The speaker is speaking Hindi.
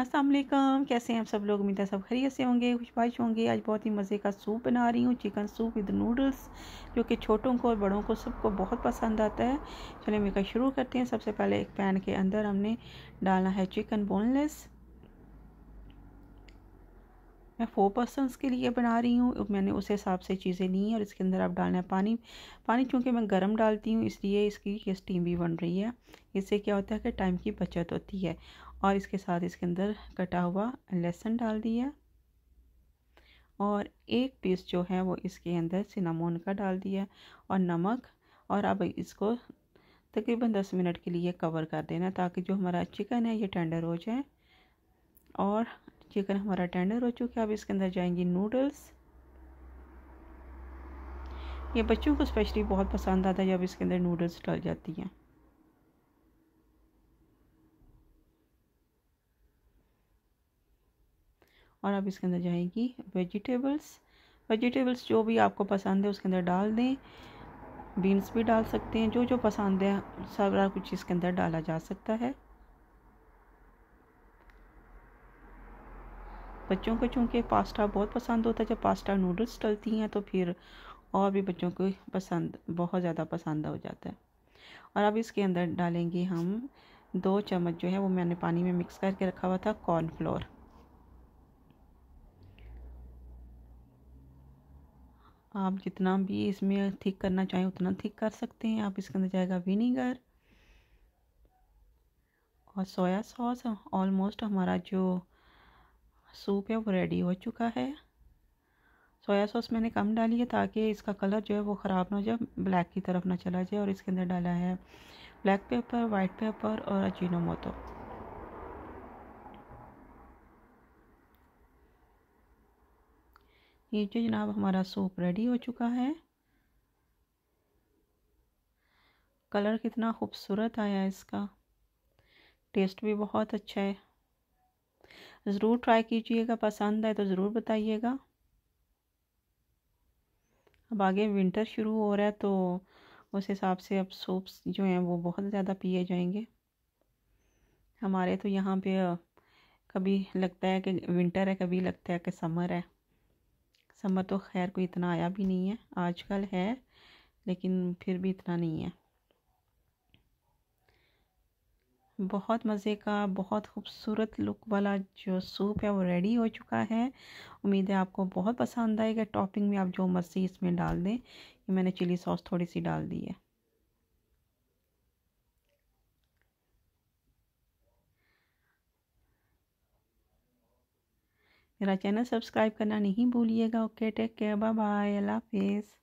असलम कैसे हैं आप सब लोग उम्मीद है सब खरीद से होंगे खुशबाइश होंगे आज बहुत ही मज़े का सूप बना रही हूँ चिकन सूप विद नूडल्स जो कि छोटों को और बड़ों को सबको बहुत पसंद आता है चलिए मेरा शुरू करते हैं सबसे पहले एक पैन के अंदर हमने डालना है चिकन बोनलेस मैं फोर पर्सनस के लिए बना रही हूँ मैंने उस हिसाब से चीज़ें ली हैं और इसके अंदर आप डालना है पानी पानी चूँकि मैं गर्म डालती हूँ इसलिए इसकी ये स्टीम भी बन रही है इससे क्या होता है कि टाइम की बचत होती है और इसके साथ इसके अंदर कटा हुआ लहसुन डाल दिया और एक पीस जो है वो इसके अंदर सिनामोन का डाल दिया और नमक और अब इसको तकरीबन दस मिनट के लिए कवर कर देना ताकि जो हमारा चिकन है ये टेंडर हो जाए और चिकन हमारा टेंडर हो चुका है अब इसके अंदर जाएंगी नूडल्स ये बच्चों को स्पेशली बहुत पसंद आता है जब इसके अंदर नूडल्स डल जाती हैं और अब इसके अंदर जाएगी वेजिटेबल्स वेजिटेबल्स जो भी आपको पसंद है उसके अंदर डाल दें बीन्स भी डाल सकते हैं जो जो पसंद है सारा कुछ इसके अंदर डाला जा सकता है बच्चों को चूँकि पास्ता बहुत पसंद होता है जब पास्ता नूडल्स डलती हैं तो फिर और भी बच्चों को पसंद बहुत ज़्यादा पसंद हो जाता है और अब इसके अंदर डालेंगे हम दो चम्मच जो है वो मैंने पानी में मिक्स करके रखा हुआ था कॉर्नफ्लोर आप जितना भी इसमें थिक करना चाहें उतना थिक कर सकते हैं आप इसके अंदर जाएगा विनीगर और सोया सॉस ऑलमोस्ट हमारा जो सूप है वो रेडी हो चुका है सोया सॉस मैंने कम डाली है ताकि इसका कलर जो है वो ख़राब ना हो जाए ब्लैक की तरफ ना चला जाए और इसके अंदर डाला है ब्लैक पेपर वाइट पेपर और अजीनोमोटो ये जो जनाब हमारा सूप रेडी हो चुका है कलर कितना खूबसूरत आया इसका टेस्ट भी बहुत अच्छा है ज़रूर ट्राई कीजिएगा पसंद आए तो ज़रूर बताइएगा अब आगे विंटर शुरू हो रहा है तो उस हिसाब से अब सूप्स जो हैं वो बहुत ज़्यादा पिए जाएंगे हमारे तो यहाँ पे कभी लगता है कि विंटर है कभी लगता है कि समर है समर तो खैर कोई इतना आया भी नहीं है आजकल है लेकिन फिर भी इतना नहीं है बहुत मज़े का बहुत खूबसूरत लुक वाला जो सूप है वो रेडी हो चुका है उम्मीद है आपको बहुत पसंद आएगा टॉपिंग में आप जो मर्ज़ी इसमें डाल दें मैंने चिली सॉस थोड़ी सी डाल दी है मेरा चैनल सब्सक्राइब करना नहीं भूलिएगा okay take care bye bye अल्लाह हाफिज़